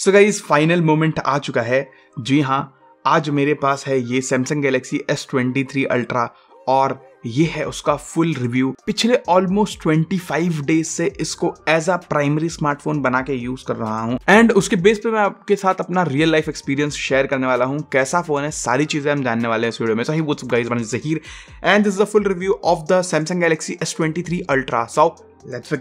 सो guys final moment आ चुका है जी हाँ आज मेरे पास है ये Samsung Galaxy S twenty Ultra और ये है उसका फुल रिव्यू पिछले ऑलमोस्ट 25 डेज से इसको एज अ प्राइमरी स्मार्टफोन बना के यूज कर रहा हूँ एंड उसके बेस पे मैं आपके साथ अपना रियल लाइफ एक्सपीरियंस शेयर करने वाला हूँ कैसा फोन है सारी चीजें हम जानने वाले हैं इस वीडियो में सही वो गाइज बन Zaheer and this is the full review of the Samsung Galaxy S twenty three Ultra so let's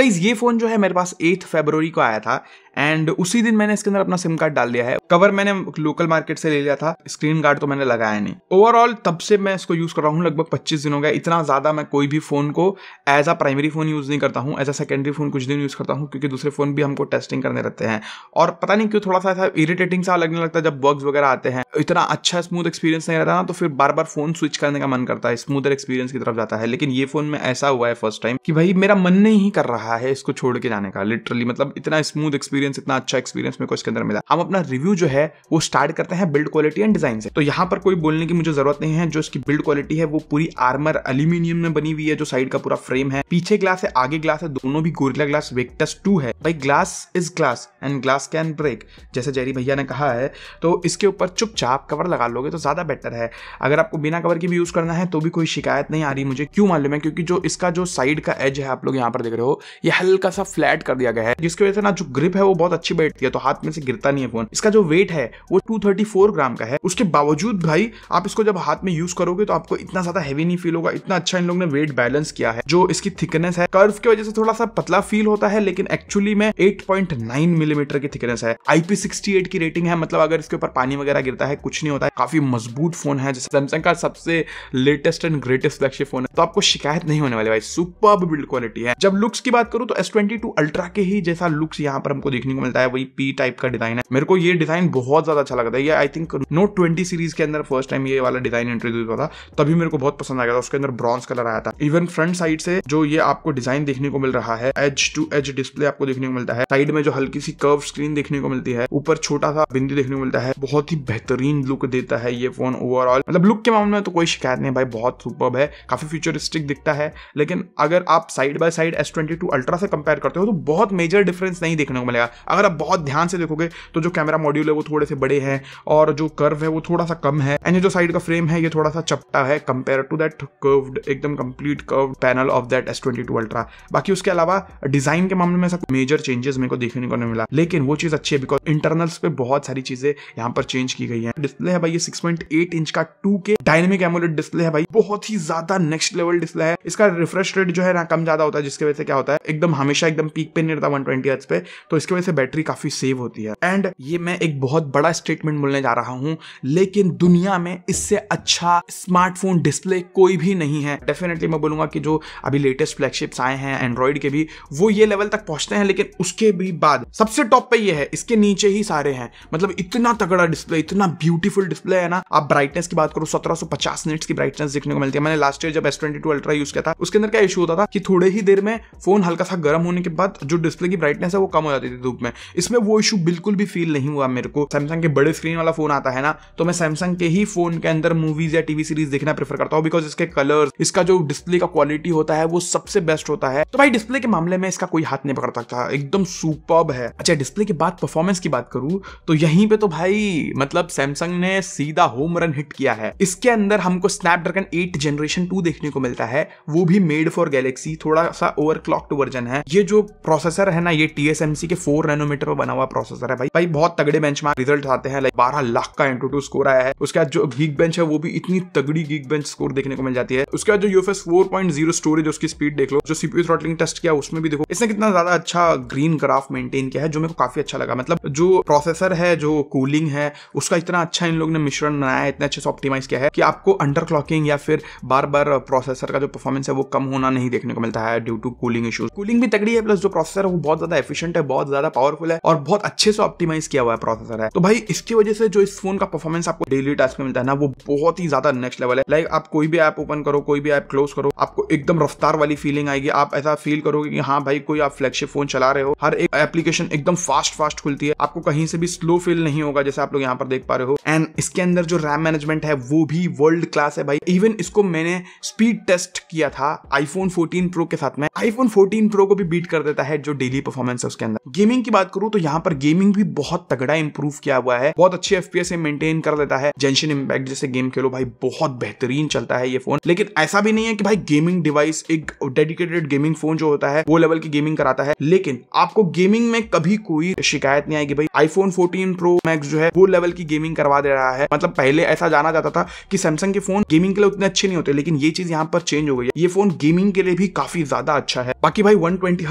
guys ये फ़ोन जो है मेरे पास एट फेबररी को आया था एंड उसी दिन मैंने इसके अंदर अपना सिम कार्ड डाल दिया है कवर मैंने लोकल मार्केट से ले लिया था स्क्रीन गार्ड तो मैंने लगाया नहीं ओवरऑल तब से मैं इसको यूज़ कर रहा हूँ लगभग 25 दिनों का इतना ज़्यादा मैं कोई भी फ़ोन को as a primary phone use नहीं करता हूँ एज अ सेकेंडरी फ़ोन कुछ दिन यूज़ करता हूँ क्योंकि दूसरे फ़ोन भी हमको टेस्टिंग करने रहते हैं और पता नहीं क्यों थोड़ा सा ऐसा इरिटेटिंग सा लगने लगता है जब बग्स वगैरह आते हैं इतना अच्छा स्मूथ एक्सपीरियंस नहीं रहता ना तो फिर बार बार फ़ोन स्विच करने का मन करता है स्मूदर एक्सपीरियंस की तरफ जाता है लेकिन ये फ़ोन में ऐसा हुआ है फर्स्ट टाइम कि भाई मेरा मन नहीं कर रहा है इसको छोड़ के जाने का लिटरली मतलब इतना स्मूथ एक्सपीरियंस एक्सपीरियंस इतना अच्छा एक्सपीरियंस मेरे को इसके अंदर मिला हम अपना रिव्यू जो है वो स्टार्ट करते हैं बिल्ड क्वालिटी एंड डिजाइन से तो यहाँ पर कोई बोलने की मुझे जरूरत नहीं है जो इसकी बिल्ड क्वालिटी है वो पूरी आर्मर अल्यूमिनियम में बनी हुई है जो साइड का पूरा फ्रेम है पीछे ग्लास है आगे ग्लास है दोनों भी गोरिला ग्लास वेक्टस टू है भाई glass is glass and glass can break जैसे जेरी भैया ने कहा है तो इसके ऊपर चुपचाप कवर लगा लोगे तो ज्यादा बेटर है अगर आपको बिना कवर के भी यूज करना है तो भी कोई शिकायत नहीं आ रही मुझे क्यों मालूम है क्योंकि जो इसका जो साइड का एज है आप लोग यहाँ पर देख रहे हो ये हल्का सा फ्लैट कर दिया गया है जिसकी वजह से ना जो ग्रिप है वो बहुत अच्छी बैठती है तो हाथ में से गिरता नहीं है फोन इसका जो वेट है वो 234 ग्राम का है उसके बावजूद भाई आप इसको जब हाथ में यूज करोगे तो आपको इतना ज्यादा हैवी नहीं फील होगा इतना अच्छा इन लोगों ने वेट बैलेंस किया है जो इसकी थिकनेस है कर्व की वजह से थोड़ा सा पतला फील होता है लेकिन एक्चुअली में एट मिलीमीटर mm की थिकनेस है आईपी की रेटिंग है मतलब अगर इसके ऊपर पानी वगैरह गिरता है कुछ नहीं होता है काफी मजबूत फोन है जैसे सैमसंग का सबसे latest and greatest flagship phone है तो आपको शिकायत नहीं होने वाली भाई सुपर बिल्ड क्वालिटी है जब लुक्स की बात करूं तो एस ट्वेंटी अल्ट्रा के ही जैसा लुक्स यहाँ पर हमको देखने को मिलता है वही पी टाइप का डिजाइन है मेरे को ये डिजाइन बहुत ज्यादा अच्छा लगता है ये I think Note twenty series के अंदर फर्स्ट टाइम ये वाला डिजाइन इंट्रोड्यूस हुआ था तभी मेरे को बहुत पसंद आया था उसके अंदर ब्रॉन्ज कलर आया था इवन फ्रंट साइड से जो ये आपको डिजाइन देखने को मिल रहा है एज टू एज डिस्प्ले आपको देखने को मिलता है साइड में जो हल्की सी कर्व स्क्रीन देखने को मिलती है ऊपर छोटा सा बिंदु देखने को मिलता है बहुत ही बेहतरीन लुक देता है ये फोन ओवरऑल मतलब लुक के मामले में तो कोई शिकायत नहीं भाई बहुत सुपर है काफी फ्यूचरिस्टिक दिखता है लेकिन अगर आप side by side S twenty two Ultra से कंपेयर करते हो तो बहुत मेजर डिफरेंस नहीं देखने को मिलेगा अगर आप बहुत ध्यान से देखोगे तो जो कैमरा मॉड्यूल है वो थोड़े से बड़े हैं और जो कर्व है वो थोड़ा सा कम है एंड जो साइड का फ्रेम है ये थोड़ा सा चपटा है कंपेयर टू दैट कर्व्ड एकदम complete curve panel of that S twenty two Ultra बाकी उसके अलावा डिजाइन के मामले में सब मेजर चेंजेस मेरे को देखने को नहीं मिला लेकिन वो चीज अच्छी है बिकॉज इंटरनल्स पे बहुत सारी चीजें यहाँ पर चेंज की गई है डिस्प्ले है भाई ये सिक्स पॉइंट एट इंच का two K dynamic AMOLED display है भाई बहुत ही ज्यादा नेक्स्ट लेवल डिस्प्ले है इसका रिफ्रेश रेट जो है ना कम ज्यादा होता है जिसकी वजह से क्या होता है एकदम हमेशा एकदम पीक पे नहीं रहता वन ट्वेंटी पे तो इसकी वजह से बैटरी काफ़ी सेव होती है एंड ये मैं एक बहुत बड़ा स्टेटमेंट बोलने जा रहा हूँ लेकिन दुनिया में इससे अच्छा स्मार्टफोन डिस्प्ले कोई भी नहीं है डेफिनेटली मैं बोलूंगा कि जो अभी लेटेस्ट फ्लैगशिप्स आए हैं एंड्रॉइड के भी वो ये लेवल तक पहुंचते हैं लेकिन उसके भी बाद सबसे टॉप पे ये है इसके नीचे ही सारे हैं मतलब इतना तगड़ा डिस्प्ले इतना ब्यूटीफुल डिस्प्ले है ना आप ब्राइटनेस की बात करो 1750 निट्स की ब्राइटनेस देखने को मिलती है मैंने लास्ट ईयर जब S twenty two Ultra use किया था उसके अंदर क्या इशू होता था कि थोड़े ही देर में फोन हल्का सा गर्म होने के बाद जो डिस्प्ले की ब्राइटनेस है वो कम हो जाती थी रूप में इसमें वो इशू बिल्कुल भी फील नहीं हुआ मेरे को सैमसंग के बड़े स्क्रीन वाला फोन आता है ना तो मैं सैमसंग के ही फोन के अंदर मूवीज या टीवी सीरीज देखना प्रेफर करता हूँ बिकॉज इसके कलर इसका जो डिस्प्ले का क्वालिटी होता है वो सबसे बेस्ट होता है तो भाई डिस्प्ले के मामले में इसका कोई हाथ नहीं पकड़ सकता एकदम सुपर्ब है अच्छा डिस्प्ले के बाद परफॉर्मेंस की बात करूं तो यहीं पे तो भाई मतलब सैमसंग ने सीधा होम रन हिट किया है इसके अंदर हमको स्नैपड्रैगन 8 जनरेशन 2 देखने को मिलता है वो भी मेड फॉर गैलेक्सी थोड़ा सा ओवरक्लॉक्ड वर्जन है ये जो प्रोसेसर है ना ये टीएसएमसी के फोर फोर नैनोमीटर पर बना हुआ प्रोसेसर है भाई भाई बहुत तगड़े बेंच रिजल्ट आते हैं लाइक बारह लाख का एंटू टू स्कोर आया है उसके बाद जो गीक बेंच है वो भी इतनी तगड़ी गीक बेंच स्कोर देखने को मिल जाती है उसके बाद जो UFS four point zero storage उसकी स्पीड देख लो जो सीपीयू थ्रॉटलिंग टेस्ट किया उसमें भी देखो इसने कितना ज्यादा अच्छा ग्रीन ग्राफ मेंटेन किया है जो मेरे को काफी अच्छा लगा मतलब जो प्रोसेसर है जो कूलिंग है उसका इतना अच्छा इन लोग ने मिश्रण बनाया है इतने अच्छे से ऑप्टिमाइज किया है कि आपको अंडर क्लॉकिंग या फिर बार बार प्रोसेसर का जो परफॉर्मेंस है वो कम होना नहीं देखने को मिलता है due to cooling issue cooling भी तगड़ी है प्लस जो प्रोसेसर है वो बहुत ज्यादा एफिशियंट है बहुत ज्यादा ज्यादा पावरफुल है और बहुत अच्छे से ऑप्टिमाइज किया हुआ है प्रोसेसर है तो भाई इसकी वजह से जो इस फोन का परफॉर्मेंस आपको डेली टास्क में मिलता है ना वो बहुत ही ज्यादा नेक्स्ट लेवल है लाइक आप कोई भी ऐप ओपन करो कोई भी ऐप क्लोज करो आपको एकदम रफ्तार वाली फीलिंग आएगी आप ऐसा फील करोगे कि हाँ भाई कोई आप फ्लैगशिप फोन चला रहे हो हर एक एप्लीकेशन एकदम फास्ट फास्ट खुलती है आपको कहीं से भी स्लो फील नहीं होगा जैसे आप लोग यहाँ पर देख पा रहे हो एंड इसके अंदर जो रैम मैनेजमेंट है वो भी वर्ल्ड क्लास है भाई इवन इसको मैंने स्पीड टेस्ट किया था आईफोन 14 प्रो के साथ में आईफोन 14 प्रो को भी बीट कर देता है जो डेली परफॉर्मेंस है उसके अंदर गेमिंग गेमिंग की बात करूं तो यहाँ पर गेमिंग भी बहुत तगड़ा इंप्रूव किया हुआ है बहुत अच्छे एफपीएस मेंटेन कर देता है जेंशन इम्पैक्ट जैसे गेम खेलो भाई बहुत बेहतरीन चलता है ये फोन लेकिन ऐसा भी नहीं है कि भाई गेमिंग डिवाइस एक डेडिकेटेड गेमिंग फोन जो होता है वो लेवल की गेमिंग कराता है लेकिन आपको गेमिंग में कभी कोई शिकायत नहीं आएगी भाई आईफोन फोर्टीन प्रो मैक्स जो है वो लेवल की गेमिंग करवा दे रहा है मतलब पहले ऐसा जाना जाता था कि सैमसंग के फोन गेमिंग के लिए उतने अच्छे नहीं होते लेकिन ये चीज यहाँ पर चेंज हो गई है ये फोन गेमिंग के लिए भी काफी ज्यादा अच्छा है बाकी भाई वन ट्वेंटी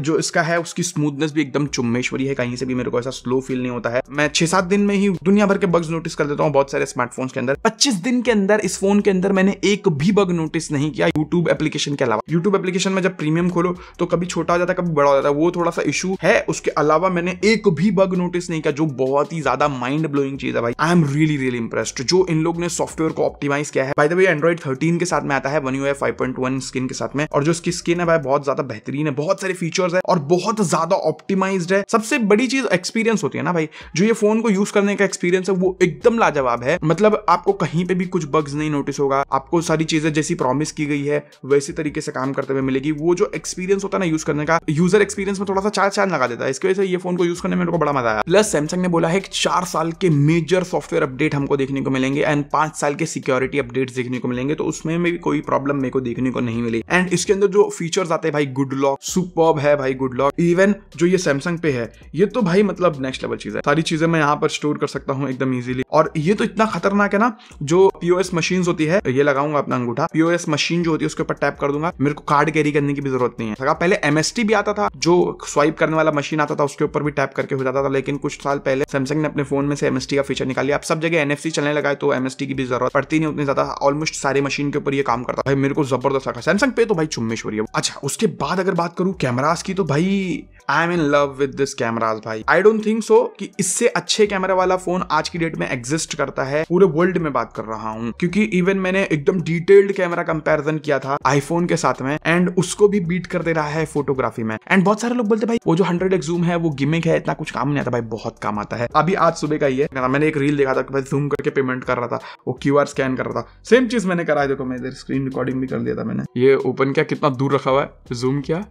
जो इसका है उसकी स्मूथनेस भी एकदम एकदम चुम्बेश्वरी है कहीं से भी मेरे को ऐसा स्लो फील नहीं होता है मैं छह सात दिन में ही दुनिया भर के बग्स नोटिस कर देता हूँ बहुत सारे स्मार्टफोन के अंदर पच्चीस दिन के अंदर इस फोन के अंदर मैंने एक भी बग नोटिस नहीं किया यूट्यूब एप्लीकेशन के अलावा यूट्यूब एप्लीकेशन में जब प्रीमियम खोलो तो कभी छोटा हो जाता है कभी बड़ा हो जाता है वो थोड़ा सा इशू है उसके अलावा मैंने एक भी बग नोटिस नहीं किया जो बहुत ही ज्यादा माइंड ब्लोइंग चीज है भाई I am really really impressed जो इन लोग ने सॉफ्टवेयर को ऑप्टिमाइज किया है भाई एंड्रॉइड थर्टीन के साथ में आता है One UI five point one skin के साथ में और जो इसकी स्किन है भाई बहुत ज्यादा बेहतरीन है बहुत सारे फीचर्स है और बहुत ज्यादा ऑप्टिमाइज ऑर्गेनाइज है सबसे बड़ी चीज एक्सपीरियंस होती है ना भाई जो ये फोन को यूज करने का एक्सपीरियंस है वो एकदम लाजवाब है मतलब आपको कहीं पे भी कुछ बग्स नहीं नोटिस होगा आपको सारी चीजें जैसी प्रॉमिस की गई है वैसी तरीके से काम करते हुए मिलेगी वो जो एक्सपीरियंस होता है ना यूज करने का यूजर एक्सपीरियंस में थोड़ा सा चार चार लगा देता है इसकी वजह से ये फोन को यूज करने में मेरे को बड़ा मजा आया प्लस सैमसंग ने बोला है कि चार साल के मेजर सॉफ्टवेयर अपडेट हमको देखने को मिलेंगे एंड पांच साल के सिक्योरिटी अपडेट देखने को मिलेंगे तो उसमें भी कोई प्रॉब्लम मेरे को देखने को नहीं मिली एंड इसके अंदर जो फीचर्स आते हैं भाई गुड लॉक सुपर है भाई गुड लॉक इवन जो ये सैमसंग सैमसंग पे है ये तो भाई मतलब नेक्स्ट लेवल चीज है सारी चीजें मैं यहाँ पर स्टोर कर सकता हूँ एकदम इजिली और ये तो इतना खतरनाक है ना जो पीओएस मशीन होती है ये लगाऊंगा अपना अंगूठा पीओएस मशीन जो होती है उसके ऊपर टैप कर दूंगा मेरे को कार्ड कैरी करने की भी जरूरत नहीं है पहले एमएसटी भी आता था जो स्वाइप करने वाला मशीन आता था उसके ऊपर भी टैप करके हो जाता था लेकिन कुछ साल पहले सैमसंग ने अपने फोन में से एमएसटी का फीचर निकाल लिया अब सब जगह एनएफसी चलने लगा है तो एमएसटी की भी जरूरत पड़ती नहीं उतनी ज्यादा ऑलमोस्ट सारे मशीन के ऊपर ये काम करता है मेरे को जबरदस्त रखा सैमसंग पे तो भाई चुम्मेश्वरी है अच्छा उसके बाद अगर बात करूँ कैमराज की तो भाई I am in love love with this cameras भाई आई डोंट थिंक सो कि इससे अच्छे कैमरा वाला फोन आज की डेट में एग्जिस्ट करता है पूरे वर्ल्ड में बात कर रहा हूँ क्योंकि इवन मैंने एकदम डिटेल्ड कैमरा कंपेरिजन किया था आईफोन के साथ में एंड उसको भी बीट कर दे रहा है फोटोग्राफी में एंड बहुत सारे लोग बोलते भाई वो जो हंड्रेड जूम है वो गिमिक है इतना कुछ काम नहीं आता भाई बहुत काम आता है अभी आज सुबह का ही है मैंने एक रील देखा था कि भाई जूम करके पेमेंट कर रहा था वो क्यू स्कैन कर रहा था सेम चीज मैंने करा देखो मैं स्क्रीन रिकॉर्डिंग भी कर दिया था मैंने ये ओपन किया कितना दूर रखा हुआ है जूम किया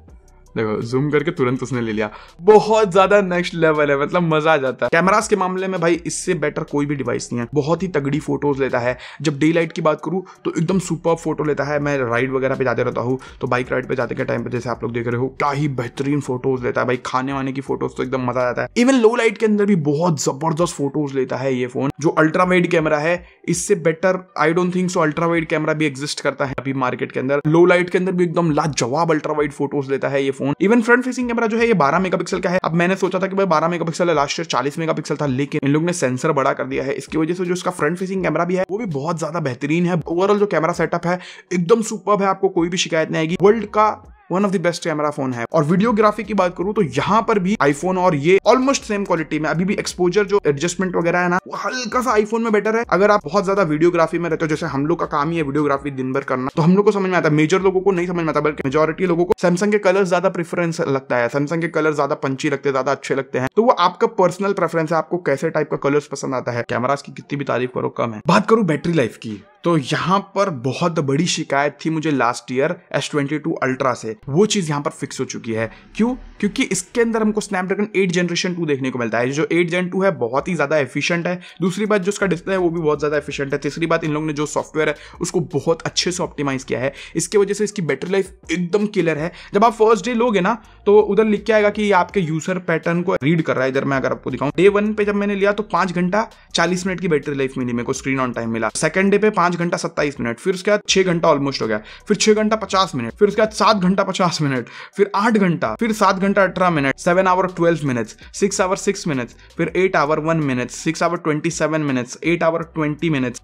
देखो जूम करके तुरंत उसने ले लिया बहुत ज्यादा नेक्स्ट लेवल है मतलब मजा आ जाता है कैमरास के मामले में भाई इससे बेटर कोई भी डिवाइस नहीं है बहुत ही तगड़ी फोटोज लेता है जब डे लाइट की बात करूं तो एकदम सुपर फोटो लेता है मैं राइड वगैरह पे जाते रहता हूँ तो बाइक राइड पे जाते के टाइम पे जैसे आप लोग देख रहे हो क्या ही बेहतरीन फोटोज लेता है भाई खाने वाने की फोटोज तो एकदम मजा आता है इवन लो लाइट के अंदर भी बहुत जबरदस्त फोटोज लेता है ये फोन जो अल्ट्रा वाइड कैमरा है इससे better I don't think so ultra wide camera भी एग्जिस्ट करता है अभी मार्केट के अंदर लो लाइट के अंदर भी एकदम लाजवाब अल्ट्रा वाइड फोटोज लेता है ये phone even front facing camera जो है ये बारह मेगापिक्सल का है अब मैंने सोचा था कि भाई बारह मेगापिक्सल है लास्ट ईयर 40 मेगापिक्सल था लेकिन इन लोग ने सेंसर बड़ा कर दिया है इसकी वजह से जो इसका फ्रंट फेसिंग कैमरा भी है वो भी बहुत ज्यादा बेहतरीन है ओवरऑल जो कैमरा सेटअप है एकदम सुपर है आपको कोई भी शिकायत नहीं आएगी वर्ल्ड का one of the best camera phone है और वीडियोग्राफी की बात करूं तो यहाँ पर भी आईफोन और ये ऑलमोस्ट सेम क्वालिटी में अभी भी एक्सपोजर जो एडजस्टमेंट वगैरह है ना वो हल्का सा आईफोन में बेटर है अगर आप बहुत ज्यादा वीडियोग्राफी में रहते हो जैसे हम लोग का काम ही है वीडियोग्राफी दिन भर करना तो हम लोग को समझ में आता है मेजर लोगों को नहीं समझ में आता बल्कि मेजोरिटी लोगों को सैमसंग के कलर ज्यादा प्रेफरेंस लगता है सैमसंग के कलर ज्यादा पंची लगते हैं ज्यादा अच्छे लगते हैं तो वो आपका पर्सनल प्रेफरेंस है आपको कैसे टाइप का कलर्स पसंद आता है कैमराज की कितनी भी तारीफ करो कम है बात करूं बैटरी लाइफ की तो यहां पर बहुत बड़ी शिकायत थी मुझे last year S twenty two Ultra से वो चीज़ यहां पर फिक्स हो चुकी है क्यों क्योंकि इसके अंदर हमको स्नैपड्रैगन एट जनरेशन टू देखने को मिलता है जो एट जन टू है बहुत ही ज़्यादा एफिशिएंट है दूसरी बात जो उसका डिस्प्ले है वो भी बहुत ज़्यादा एफिशिएंट है तीसरी बात इन लोगों ने जो सॉफ्टवेयर है उसको बहुत अच्छे से ऑप्टिमाइज़ किया है इसके वजह से इसकी बैटरी लाइफ एकदम क्लियर है जब आप फर्स्ट डे लोगे ना तो उधर लिख के आएगा कि आपके यूजर पैटर्न को रीड कर रहा है इधर मैं अगर आपको दिखाऊं डे वन पे जब मैंने लिया तो पांच घंटा चालीस मिनट की बैटरी लाइफ मिली मेरे को स्क्रीन ऑन टाइम मिला सेकंड डे पे पांच पांच घंटा सत्ताईस मिनट फिर उसके बाद छह घंटा ऑलमोस्ट हो गया फिर छह घंटा पचास मिनट फिर उसके बाद सात घंटा पचास मिनट फिर आठ घंटा फिर सात घंटा अठारह minute seven hour twelve minute six hour six minute फिर eight hour one minute six hour twenty seven minute eight hour twenty minute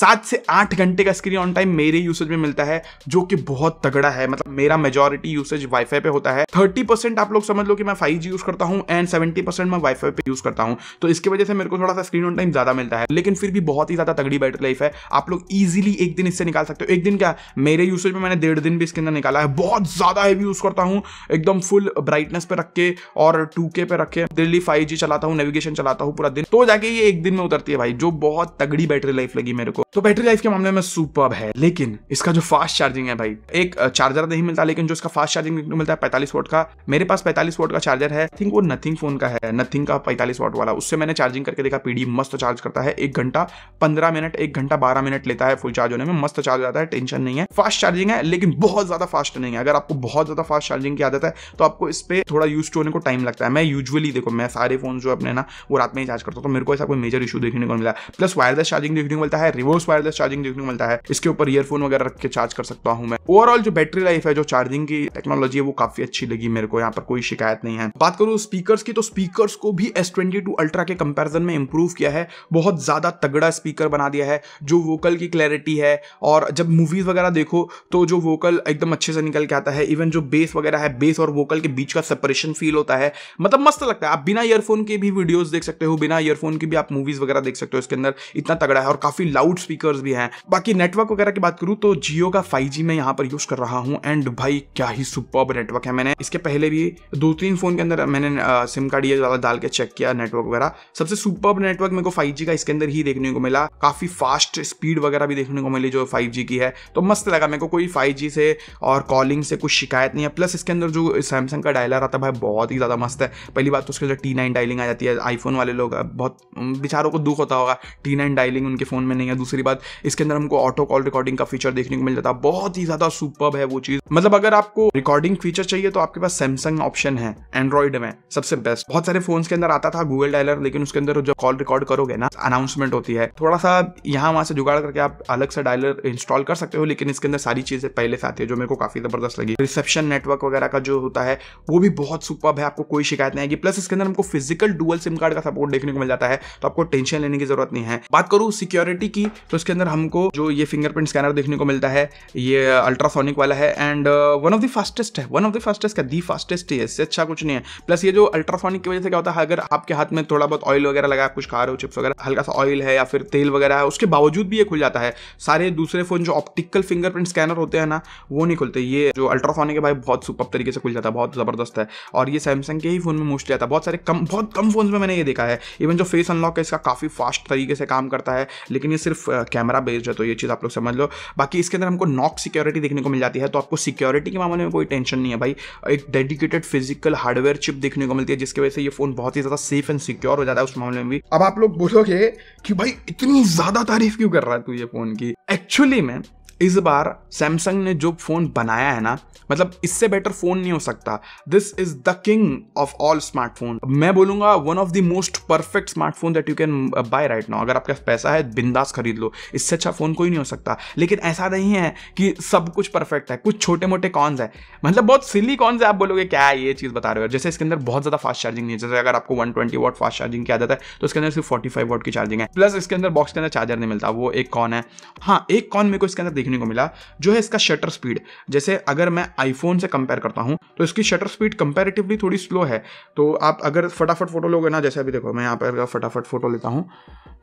सात से आठ घंटे का स्क्रीन ऑन टाइम मेरे यूसेज में मिलता है जो कि बहुत तगड़ा है मतलब मेरा मेजोरिटी यूसेज वाईफाई पे होता है थर्टी परसेंट आप लोग समझ लो कि मैं फाइव जी यूज करता हूँ एंड सेवेंटी परसेंट मैं वाईफाई पे यूज करता हूँ तो इसकी वजह से मेरे को थोड़ा सा स्क्रीन ऑन टाइम ज्यादा ज़्यादा मिलता है लेकिन फिर भी बहुत ही ज़्यादा तगड़ी बैटरी लाइफ है आप लोग इजिली एक दिन इससे निकाल सकते हो एक दिन क्या मेरे यूसेज में मैंने डेढ़ दिन भी इसके अंदर निकाला है बहुत ज़्यादा हैवी यूज़ करता हूँ एकदम फुल ब्राइटनेस पे रख के और टू पे रखे के दिल्ली फाइव चलाता हूँ नेविगेशन चलाता हूँ पूरा दिन तो जाके ये एक दिन में उतरती है भाई जो बहुत तगड़ी बैटरी लाइफ लगी मेरे को तो बैटरी लाइफ के मामले में सुपर है लेकिन इसका जो फास्ट चार्जिंग है भाई एक चार्जर नहीं मिलता लेकिन जो इसका फास्ट चार्जिंग मिलता है पैंतालीस वोट का मेरे पास पैंतालीस वोट का चार्जर है थिंक वो नथिंग फोन का है नथिंग का पैंतालीस वोट वाला उससे मैंने चार्जिंग करके देखा पीडी मस्त चार्ज चार्ज करता है एक घंटा पंद्रह मिनट एक घंटा बारह मिनट लेता है फुल चार्ज होने में मस्त चार्ज आता है टेंशन नहीं है फास्ट चार्जिंग है लेकिन बहुत ज्यादा फास्ट नहीं है अगर आपको बहुत ज्यादा फास्ट चार्जिंग की आदत है तो आपको इस पर थोड़ा यूज होने को टाइम लगता है मैं यूजली देखो मैं सारे फोन जो अपने ना वो रात में ही चार्ज करता हूँ तो मेरे को ऐसा कोई मेजर इशू देखने को मिला प्लस वायरलेस चार्जिंग देखने को मिलता है रिवर्स वायरलेस चार्जिंग देखने को मिलता है इसके ऊपर ईयरफोन वगैरह रख के चार्ज कर सकता हूँ मैं ओवरऑल जो बैटरी लाइफ है जो चार्जिंग की टेक्नोलॉजी है वो काफी अच्छी लगी मेरे को यहाँ पर कोई शिकायत नहीं है बात करूँ स्पीकर की तो स्पीकर को भी एस ट्वेंटी टू अल्ट्रा के कंपेरिजन में इंप्रूव किया है बहुत ज़्यादा तगड़ा स्पीकर बना दिया है जो वोकल की क्लैरिटी है और जब मूवीज़ वगैरह देखो तो जो वोकल एकदम अच्छे से निकल के आता है इवन जो बेस वगैरह है बेस और वोकल के बीच का सेपरेशन फील होता है मतलब मस्त लगता है आप बिना ईयरफोन के भी वीडियोज देख सकते हो बिना ईयरफोन के भी आप मूवीज़ वगैरह देख सकते हो इसके अंदर इतना तगड़ा है और काफ़ी लाउड स्पीकर भी हैं बाकी नेटवर्क वगैरह की बात करूँ तो जियो का फाइव मैं यहाँ पर यूज़ कर रहा हूँ एंड भाई क्या ही सुपर नेटवर्क है मैंने इसके पहले भी दो तीन फ़ोन के अंदर मैंने सिम कार्ड ये ज़्यादा डाल के चेक किया नेटवर्क वगैरह सबसे सुपर नेटवर्क मेरे को फाइव 5G का इसके अंदर ही देखने को मिला काफी फास्ट स्पीड वगैरह भी देखने को मिली जो 5G की है तो मस्त लगा मेरे को कोई 5G से और कॉलिंग से कुछ शिकायत नहीं है प्लस इसके अंदर जो सैमसंग का डायलर आता है भाई बहुत ही ज़्यादा मस्त है पहली बात तो उसके अंदर टी नाइन डायलिंग आ जाती है आईफोन वाले लोग बहुत बेचारों को दुख होता होगा टी नाइन डायलिंग उनके फ़ोन में नहीं है दूसरी बात इसके अंदर हमको ऑटो कॉल रिकॉर्डिंग का फीचर देखने को मिल जाता है बहुत ही ज़्यादा सुपर है वो चीज़ मतलब अगर आपको रिकॉर्डिंग फीचर चाहिए तो आपके पास सैमसंग ऑप्शन है एंड्रॉइड में सबसे बेस्ट बहुत सारे फोन के अंदर आता था गूगल डायलर लेकिन उसके अंदर जो कॉल रिकॉर्ड करोगे ना ना अनाउंसमेंट होती है थोड़ा सा यहाँ वहाँ से जुगाड़ करके आप अलग से डायलर इंस्टॉल कर सकते हो लेकिन इसके अंदर सारी चीज़ें पहले से आती है जो मेरे को काफ़ी ज़बरदस्त लगी रिसेप्शन नेटवर्क वगैरह का जो होता है वो भी बहुत सुपर है आपको कोई शिकायत नहीं आएगी प्लस इसके अंदर हमको फिजिकल डुअल सिम कार्ड का सपोर्ट देखने को मिल जाता है तो आपको टेंशन लेने की जरूरत नहीं है बात करूँ सिक्योरिटी की तो इसके अंदर हमको जो ये फिंगरप्रिंट स्कैनर देखने को मिलता है ये अल्ट्रासोनिक वाला है and one of the fastest है वन ऑफ द फास्टेस्ट का दी फास्टेस्ट है इससे अच्छा कुछ नहीं है प्लस ये जो अल्ट्रासोनिक की वजह से क्या होता है अगर आपके हाथ में थोड़ा बहुत ऑयल वगैरह लगा कुछ खा रहे हो चिप्स अगर हल्का सा ऑयल है या फिर तेल वगैरह है उसके बावजूद भी ये खुल जाता है सारे दूसरे फ़ोन जो ऑप्टिकल फिंगरप्रिंट स्कैनर होते हैं ना वो नहीं खुलते ये जो अल्ट्रासोनिक है भाई बहुत सुपर तरीके से खुल जाता है बहुत ज़बरदस्त है और ये सैमसंग के ही फ़ोन में मोस्टली आता है बहुत सारे कम बहुत कम फ़ोन में मैंने ये देखा है इवन जो फेस अनलॉक है इसका काफ़ी फास्ट तरीके से काम करता है लेकिन ये सिर्फ कैमरा बेस्ड है तो ये चीज़ आप लोग समझ लो बाकी इसके अंदर हमको नॉक सिक्योरिटी देखने को मिल जाती है तो आपको सिक्योरिटी के मामले में कोई टेंशन नहीं है भाई एक डेडिकेटेड फिजिकल हार्डवेयर चिप देखने को मिलती है जिसकी वजह से ये फ़ोन बहुत ही ज़्यादा सेफ एंड सिक्योर हो जाता है उस मामले में भी अब आप लोग बोल पूछोगे कि भाई इतनी ज्यादा तारीफ क्यों कर रहा है तू ये फोन की एक्चुअली में इस बार सैमसंग ने जो फ़ोन बनाया है ना मतलब इससे बेटर फ़ोन नहीं हो सकता this is the king of all smartphone मैं बोलूंगा one of the most perfect smartphone that you can buy right now अगर आपके पास पैसा है बिंदास खरीद लो इससे अच्छा फ़ोन कोई नहीं हो सकता लेकिन ऐसा नहीं है कि सब कुछ परफेक्ट है कुछ छोटे मोटे कॉन्स है मतलब बहुत सिली कॉन्स है आप बोलोगे क्या है ये चीज़ बता रहे हो जैसे इसके अंदर बहुत ज़्यादा फास्ट चार्जिंग नहीं है जैसे अगर आपको one twenty watt fast charging किया जाता है तो इसके अंदर सिर्फ फोर्टी फाइव वॉट की चार्जिंग है प्लस इसके अंदर बॉक्स के अंदर चार्जर नहीं मिलता वो एक कॉन है हाँ एक कॉन मेरे को इसके अंदर देखने को मिला जो है इसका शटर स्पीड जैसे अगर मैं आईफोन से कंपेयर करता हूँ तो इसकी शटर स्पीड कंपेरेटिवली थोड़ी स्लो है तो आप अगर फटाफट फोटो लोगे ना जैसे अभी देखो मैं यहाँ पर फटाफट फोटो लेता हूँ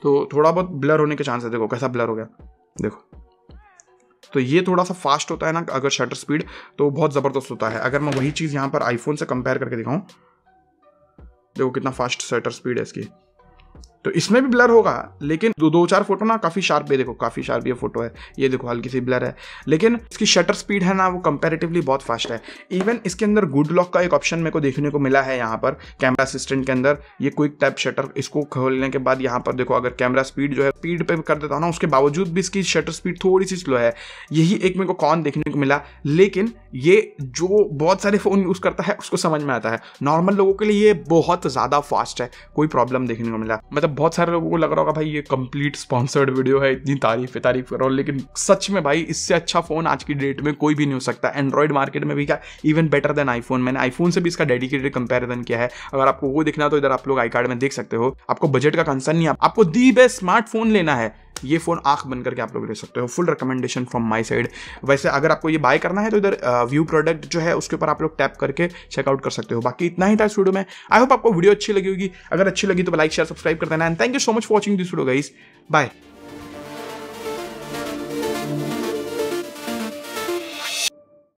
तो थोड़ा बहुत ब्लर होने के चांस है देखो कैसा ब्लर हो गया देखो तो ये थोड़ा सा फास्ट होता है ना अगर शटर स्पीड तो बहुत ज़बरदस्त होता है अगर मैं वही चीज़ यहाँ पर आईफोन से कंपेयर करके दिखाऊँ देखो कितना फास्ट शटर स्पीड है इसकी तो इसमें भी ब्लर होगा लेकिन दो दो चार फोटो ना काफ़ी शार्प है देखो काफ़ी शार्प ये फोटो है ये देखो हल्की सी ब्लर है लेकिन इसकी शटर स्पीड है ना वो कंपेरेटिवली बहुत फास्ट है इवन इसके अंदर गुड लॉक का एक ऑप्शन मेरे को देखने को मिला है यहाँ पर कैमरा असिस्टेंट के अंदर ये क्विक टाइप शटर इसको खोलने के बाद यहाँ पर देखो अगर कैमरा स्पीड जो है स्पीड पे कर देता हूँ ना उसके बावजूद भी इसकी शटर स्पीड थोड़ी सी स्लो है यही एक मेरे को कॉन देखने को मिला लेकिन ये जो बहुत सारे फ़ोन यूज़ करता है उसको समझ में आता है नॉर्मल लोगों के लिए ये बहुत ज़्यादा फास्ट है कोई प्रॉब्लम देखने को मिला मतलब बहुत सारे लोगों को लग रहा होगा भाई ये कंप्लीट स्पॉन्सर्ड वीडियो है इतनी तारीफ तारीफ करो लेकिन सच में भाई इससे अच्छा फोन आज की डेट में कोई भी नहीं हो सकता एंड्रॉइड मार्केट में भी क्या इवन बेटर देन आईफोन मैंने आईफोन से भी इसका डेडिकेटेड कंपेरिजन किया है अगर आपको वो देखना तो इधर आप लोग आई कार्ड में देख सकते हो आपको बजट का कंसर्न नहीं आपको दी बेस्ट स्मार्टफोन लेना है ये फ़ोन आंख बन करके आप लोग ले सकते हो full recommendation from my side वैसे अगर आपको ये बाय करना है तो इधर व्यू प्रोडक्ट जो है उसके ऊपर आप लोग टैप करके चेकआउट कर सकते हो बाकी इतना ही था इस वीडियो में आई होप आपको वीडियो अच्छी लगी होगी अगर अच्छी लगी तो लाइक शेयर सब्सक्राइब कर देना and thank you so much for watching this video guys bye